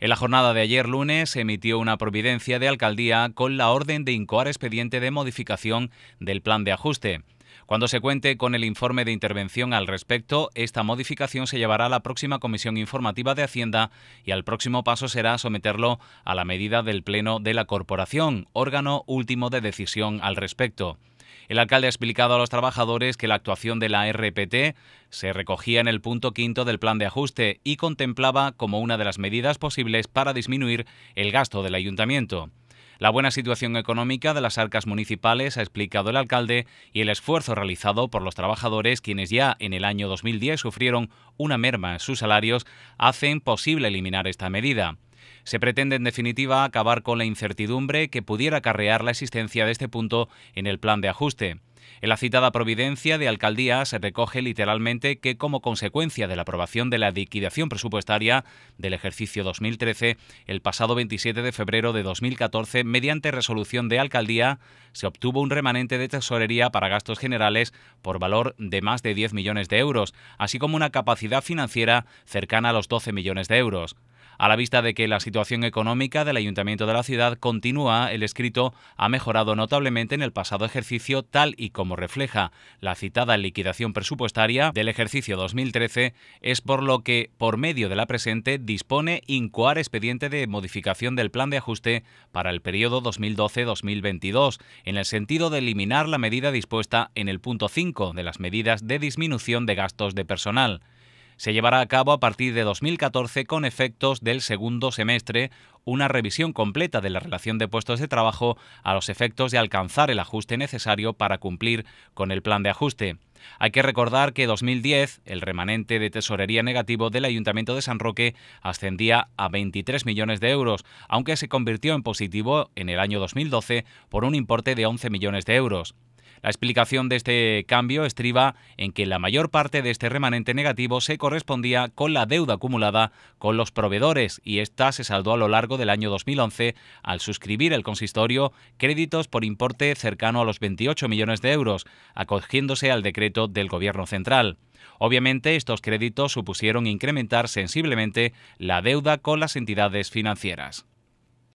En la jornada de ayer lunes se emitió una providencia de alcaldía con la orden de incoar expediente de modificación del plan de ajuste. Cuando se cuente con el informe de intervención al respecto, esta modificación se llevará a la próxima Comisión Informativa de Hacienda y al próximo paso será someterlo a la medida del Pleno de la Corporación, órgano último de decisión al respecto. El alcalde ha explicado a los trabajadores que la actuación de la RPT se recogía en el punto quinto del plan de ajuste y contemplaba como una de las medidas posibles para disminuir el gasto del ayuntamiento. La buena situación económica de las arcas municipales, ha explicado el alcalde, y el esfuerzo realizado por los trabajadores, quienes ya en el año 2010 sufrieron una merma en sus salarios, hacen posible eliminar esta medida. Se pretende, en definitiva, acabar con la incertidumbre que pudiera acarrear la existencia de este punto en el plan de ajuste. En la citada providencia de alcaldía se recoge literalmente que como consecuencia de la aprobación de la liquidación presupuestaria del ejercicio 2013, el pasado 27 de febrero de 2014, mediante resolución de alcaldía, se obtuvo un remanente de tesorería para gastos generales por valor de más de 10 millones de euros, así como una capacidad financiera cercana a los 12 millones de euros. A la vista de que la situación económica del ayuntamiento de la ciudad continúa, el escrito ha mejorado notablemente en el pasado ejercicio tal y como refleja la citada liquidación presupuestaria del ejercicio 2013, es por lo que, por medio de la presente, dispone incoar expediente de modificación del plan de ajuste para el periodo 2012-2022, en el sentido de eliminar la medida dispuesta en el punto 5 de las medidas de disminución de gastos de personal. Se llevará a cabo a partir de 2014 con efectos del segundo semestre una revisión completa de la relación de puestos de trabajo a los efectos de alcanzar el ajuste necesario para cumplir con el plan de ajuste. Hay que recordar que 2010 el remanente de tesorería negativo del Ayuntamiento de San Roque ascendía a 23 millones de euros, aunque se convirtió en positivo en el año 2012 por un importe de 11 millones de euros. La explicación de este cambio estriba en que la mayor parte de este remanente negativo se correspondía con la deuda acumulada con los proveedores y esta se saldó a lo largo del año 2011 al suscribir el consistorio créditos por importe cercano a los 28 millones de euros, acogiéndose al decreto del Gobierno central. Obviamente, estos créditos supusieron incrementar sensiblemente la deuda con las entidades financieras.